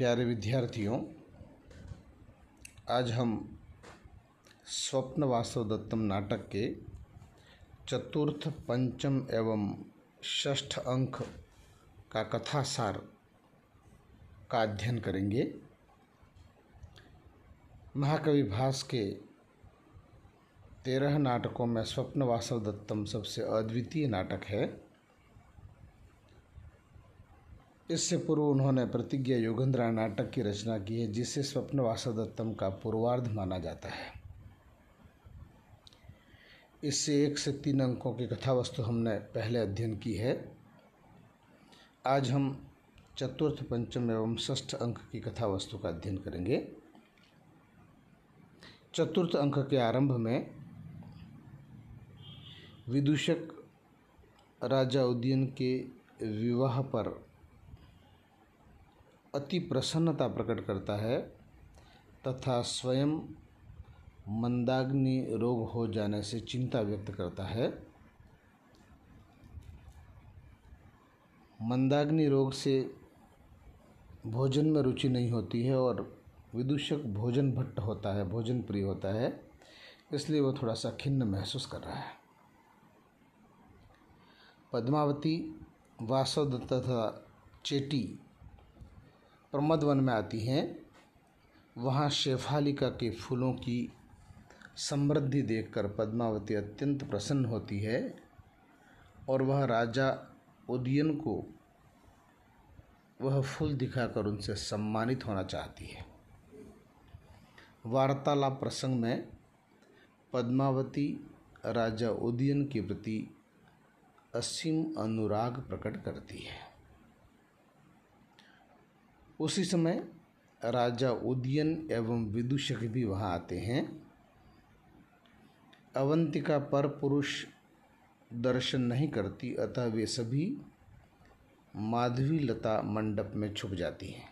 प्यारे विद्यार्थियों आज हम स्वप्न वासव दत्तम नाटक के चतुर्थ पंचम एवं षष्ठ अंक का कथासार का अध्ययन करेंगे महाकवि भास के तेरह नाटकों में स्वप्न वासव दत्तम सबसे अद्वितीय नाटक है इससे पूर्व उन्होंने प्रतिज्ञा योगेंद्रा नाटक की रचना की है जिसे स्वप्नवासा दत्तम का पूर्वार्ध माना जाता है इससे एक से तीन अंकों की कथा वस्तु हमने पहले अध्ययन की है आज हम चतुर्थ पंचम एवं षष्ठ अंक की कथा वस्तु का अध्ययन करेंगे चतुर्थ अंक के आरंभ में विदूषक राजा उद्यन के विवाह पर अति प्रसन्नता प्रकट करता है तथा स्वयं मंदाग्नि रोग हो जाने से चिंता व्यक्त करता है मंदाग्नि रोग से भोजन में रुचि नहीं होती है और विदूषक भोजन भट्ट होता है भोजन प्रिय होता है इसलिए वो थोड़ा सा खिन्न महसूस कर रहा है पद्मावती वासव तथा चेटी प्रमद वन में आती हैं वहाँ शेफालिका के फूलों की समृद्धि देखकर पद्मावती अत्यंत प्रसन्न होती है और वह राजा उदयन को वह फूल दिखाकर उनसे सम्मानित होना चाहती है वार्तालाप प्रसंग में पद्मावती राजा उदयन के प्रति असीम अनुराग प्रकट करती है उसी समय राजा उदयन एवं विदूषक भी वहाँ आते हैं अवंतिका पर पुरुष दर्शन नहीं करती अतः वे सभी माधवी लता मंडप में छुप जाती हैं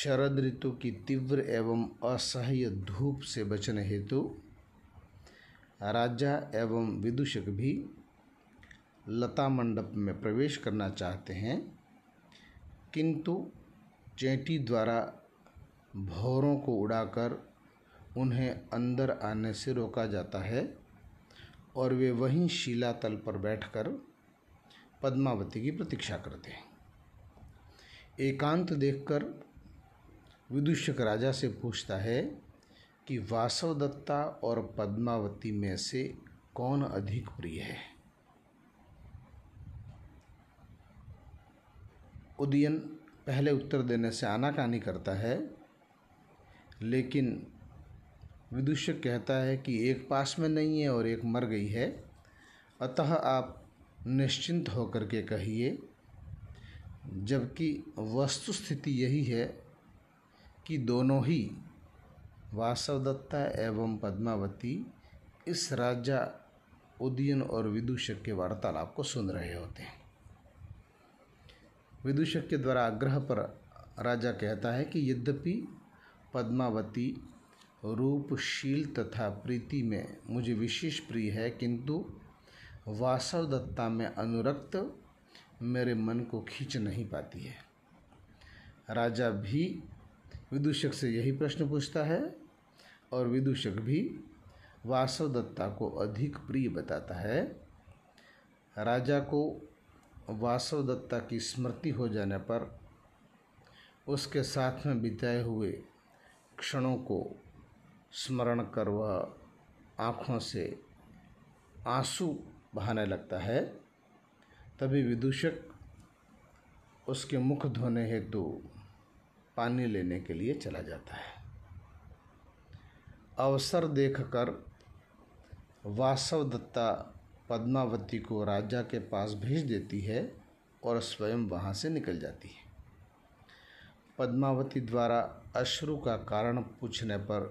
शरद ऋतु की तीव्र एवं असह्य धूप से बचने हेतु राजा एवं विदूषक भी लता मंडप में प्रवेश करना चाहते हैं किंतु चींटी द्वारा भौरों को उड़ाकर उन्हें अंदर आने से रोका जाता है और वे वहीं शिला तल पर बैठकर पद्मावती की प्रतीक्षा करते हैं एकांत देखकर विदूषक राजा से पूछता है कि वासवदत्ता और पद्मावती में से कौन अधिक प्रिय है उदयन पहले उत्तर देने से आनाकानी करता है लेकिन विदूषक कहता है कि एक पास में नहीं है और एक मर गई है अतः आप निश्चिंत होकर के कहिए जबकि वस्तु स्थिति यही है कि दोनों ही वासवदत्ता एवं पद्मावती इस राजा उदयन और विदूषक के वार्तालाप को सुन रहे होते हैं विदूषक के द्वारा आग्रह पर राजा कहता है कि यद्यपि पद्मावती रूपशील तथा प्रीति में मुझे विशेष प्रिय है किंतु वासवदत्ता में अनुरक्त मेरे मन को खींच नहीं पाती है राजा भी विदूषक से यही प्रश्न पूछता है और विदूषक भी वासवदत्ता को अधिक प्रिय बताता है राजा को वासव दत्ता की स्मृति हो जाने पर उसके साथ में बिताए हुए क्षणों को स्मरण कर वह आँखों से आंसू बहाने लगता है तभी विदूषक उसके मुख धोने हेतु पानी लेने के लिए चला जाता है अवसर देखकर वासव दत्ता पद्मावती को राजा के पास भेज देती है और स्वयं वहाँ से निकल जाती है पद्मावती द्वारा अश्रु का कारण पूछने पर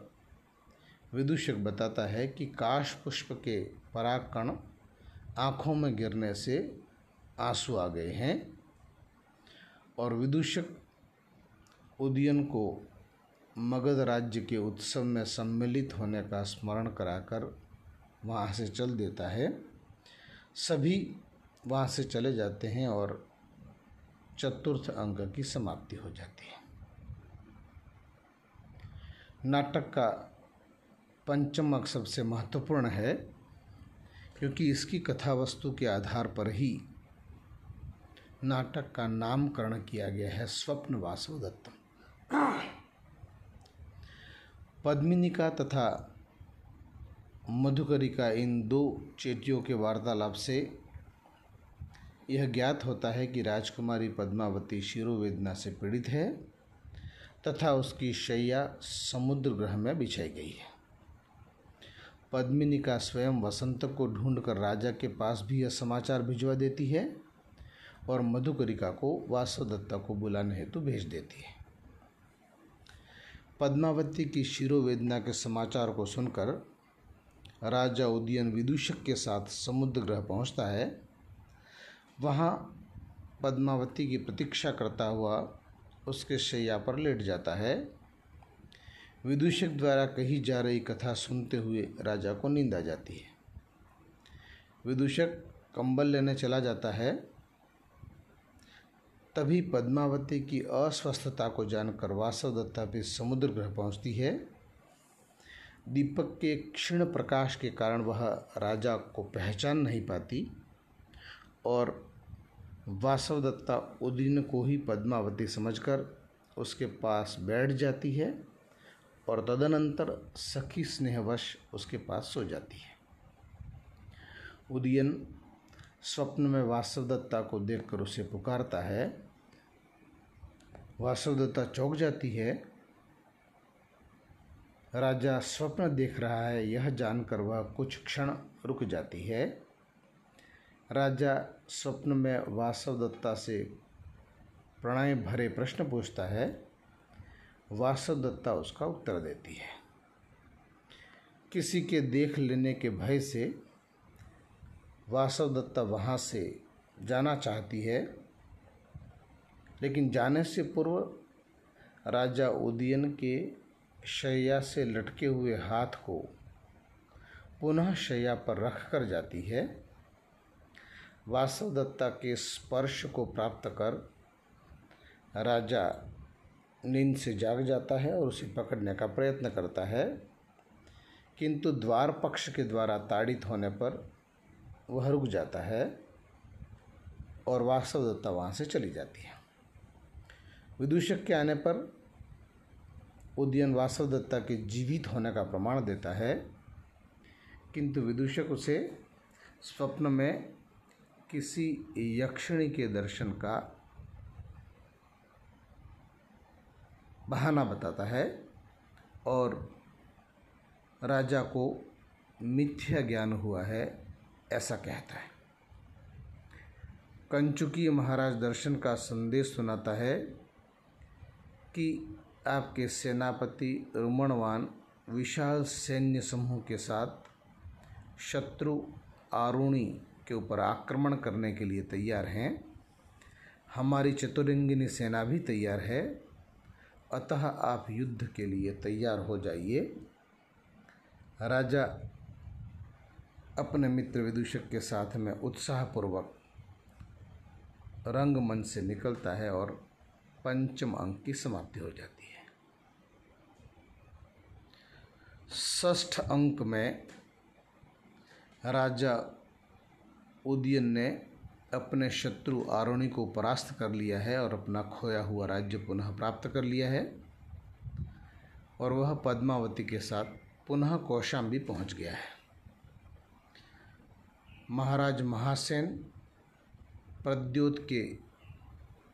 विदूषक बताता है कि काश पुष्प के पराकण आँखों में गिरने से आंसू आ गए हैं और विदूषक उदयन को मगध राज्य के उत्सव में सम्मिलित होने का स्मरण कराकर वहाँ से चल देता है सभी वहाँ से चले जाते हैं और चतुर्थ अंग की समाप्ति हो जाती है नाटक का पंचम अंक सबसे महत्वपूर्ण है क्योंकि इसकी कथा वस्तु के आधार पर ही नाटक का नामकरण किया गया है स्वप्न वासवदत्त पद्मिनी का तथा मधुकरिका इन दो चेटियों के वार्तालाप से यह ज्ञात होता है कि राजकुमारी पद्मावती शिरोवेदना से पीड़ित है तथा उसकी शैया समुद्र ग्रह में बिछाई गई है पद्मिनी का स्वयं वसंत को ढूंढकर राजा के पास भी यह समाचार भिजवा देती है और मधुकरिका को वासुदत्ता को बुलाने हेतु भेज देती है पद्मावती की शिरोवेदना के समाचार को सुनकर राजा उदयन विदूषक के साथ समुद्र ग्रह पहुंचता है वहाँ पद्मावती की प्रतीक्षा करता हुआ उसके शैया पर लेट जाता है विदूषक द्वारा कही जा रही कथा सुनते हुए राजा को नींद आ जाती है विदूषक कंबल लेने चला जाता है तभी पद्मावती की अस्वस्थता को जानकर दत्ता भी समुद्र ग्रह पहुंचती है दीपक के क्षीण प्रकाश के कारण वह राजा को पहचान नहीं पाती और वासव दत्ता उदीन को ही पद्मावती समझकर उसके पास बैठ जाती है और तदनंतर सखी स्नेहवश उसके पास सो जाती है उदयन स्वप्न में वासवदत्ता को देखकर उसे पुकारता है वासवदत्ता चौंक जाती है राजा स्वप्न देख रहा है यह जानकर वह कुछ क्षण रुक जाती है राजा स्वप्न में वासव दत्ता से प्रणय भरे प्रश्न पूछता है वासव दत्ता उसका उत्तर देती है किसी के देख लेने के भय से वासव दत्ता वहाँ से जाना चाहती है लेकिन जाने से पूर्व राजा उदयन के शैया से लटके हुए हाथ को पुनः शैया पर रख कर जाती है वासव दत्ता के स्पर्श को प्राप्त कर राजा नींद से जाग जाता है और उसे पकड़ने का प्रयत्न करता है किंतु द्वार पक्ष के द्वारा ताड़ित होने पर वह रुक जाता है और वास्तवदत्ता दत्ता वहाँ से चली जाती है विदूषक के आने पर उदयन वासव दत्ता के जीवित होने का प्रमाण देता है किंतु विदूषक उसे स्वप्न में किसी यक्षिणी के दर्शन का बहाना बताता है और राजा को मिथ्या ज्ञान हुआ है ऐसा कहता है कंचुकी महाराज दर्शन का संदेश सुनाता है कि आपके सेनापति रुमणवान विशाल सैन्य समूह के साथ शत्रु आरुणी के ऊपर आक्रमण करने के लिए तैयार हैं हमारी चतुरंगिनी सेना भी तैयार है अतः आप युद्ध के लिए तैयार हो जाइए राजा अपने मित्र विदूषक के साथ में उत्साहपूर्वक रंगमंच से निकलता है और पंचम अंक की समाप्ति हो जाती है षष्ठ अंक में राजा उदयन ने अपने शत्रु आरुणि को परास्त कर लिया है और अपना खोया हुआ राज्य पुनः प्राप्त कर लिया है और वह पद्मावती के साथ पुनः कौशाम्बी पहुंच गया है महाराज महासेन प्रद्योत के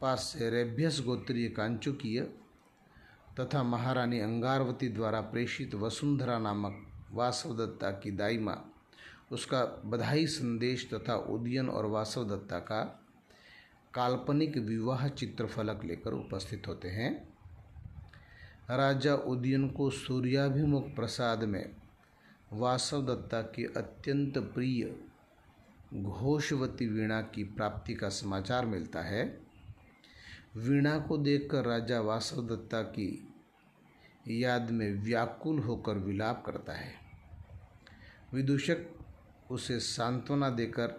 पास से रेभ्यस गोत्रीय कांचुकीय तथा महारानी अंगारवती द्वारा प्रेषित वसुंधरा नामक वासवदत्ता की दाई उसका बधाई संदेश तथा उदयन और वासवदत्ता का काल्पनिक विवाह चित्रफलक लेकर उपस्थित होते हैं राजा उदयन को सूर्याभिमुख प्रसाद में वासवदत्ता की अत्यंत प्रिय घोषवती वीणा की प्राप्ति का समाचार मिलता है वीणा को देखकर राजा वासवदत्ता की याद में व्याकुल होकर विलाप करता है विदूषक उसे सांत्वना देकर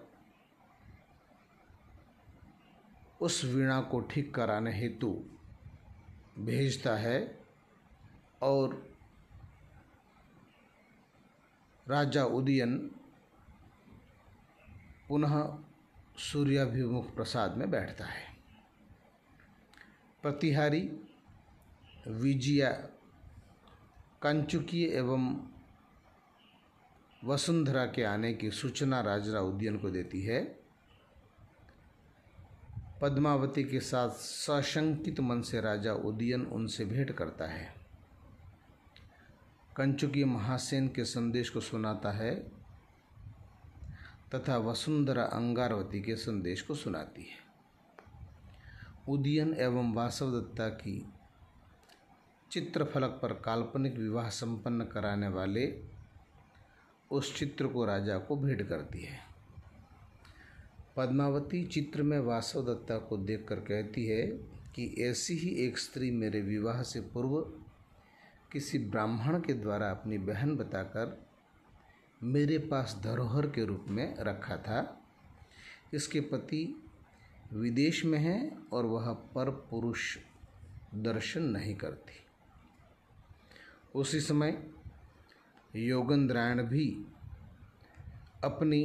उस वीणा को ठीक कराने हेतु भेजता है और राजा उदयन पुनः सूर्याभिमुख प्रसाद में बैठता है प्रतिहारी विजया कंचुकी एवं वसुंधरा के आने की सूचना राजा उद्यन को देती है पद्मावती के साथ सशंकित मन से राजा उदयन उनसे भेंट करता है कंचुकी महासेन के संदेश को सुनाता है तथा वसुंधरा अंगारवती के संदेश को सुनाती है उदयन एवं वासव दत्ता की चित्रफलक पर काल्पनिक विवाह संपन्न कराने वाले उस चित्र को राजा को भेंट करती है पद्मावती चित्र में वासव दत्ता को देखकर कहती है कि ऐसी ही एक स्त्री मेरे विवाह से पूर्व किसी ब्राह्मण के द्वारा अपनी बहन बताकर मेरे पास धरोहर के रूप में रखा था इसके पति विदेश में है और वह पर पुरुष दर्शन नहीं करती उसी समय योगेंद्रायण भी अपनी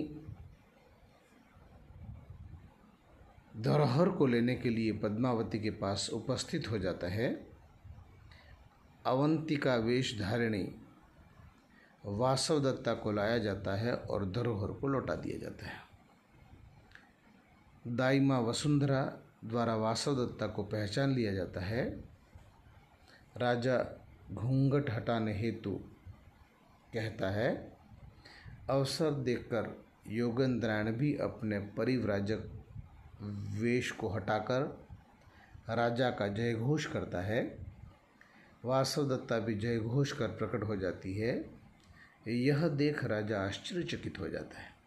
धरोहर को लेने के लिए पद्मावती के पास उपस्थित हो जाता है अवंतिका वेशधारिणी वासवदत्ता को लाया जाता है और धरोहर को लौटा दिया जाता है दाई माँ वसुंधरा द्वारा वासवदत्ता को पहचान लिया जाता है राजा घूंघट हटाने हेतु कहता है अवसर देखकर योगेंद्रायण भी अपने परिव्राजक वेश को हटाकर राजा का जयघोष करता है वासवदत्ता भी जयघोष कर प्रकट हो जाती है यह देख राजा आश्चर्यचकित हो जाता है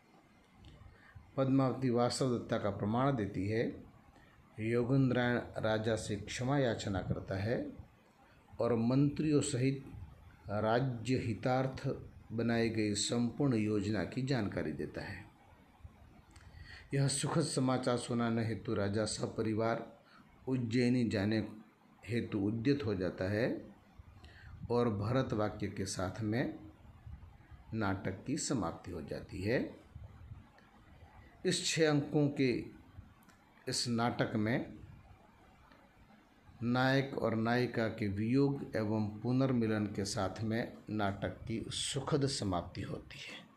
पद्मावती वास्तव दत्ता का प्रमाण देती है योगेंद्रायण राजा से क्षमा याचना करता है और मंत्रियों सहित राज्य हितार्थ बनाई गई संपूर्ण योजना की जानकारी देता है यह सुखद समाचार सुनाने हेतु राजा सपरिवार उज्जैनी जाने हेतु उद्यत हो जाता है और भरत वाक्य के साथ में नाटक की समाप्ति हो जाती है इस छः अंकों के इस नाटक में नायक और नायिका के वियोग एवं पुनर्मिलन के साथ में नाटक की सुखद समाप्ति होती है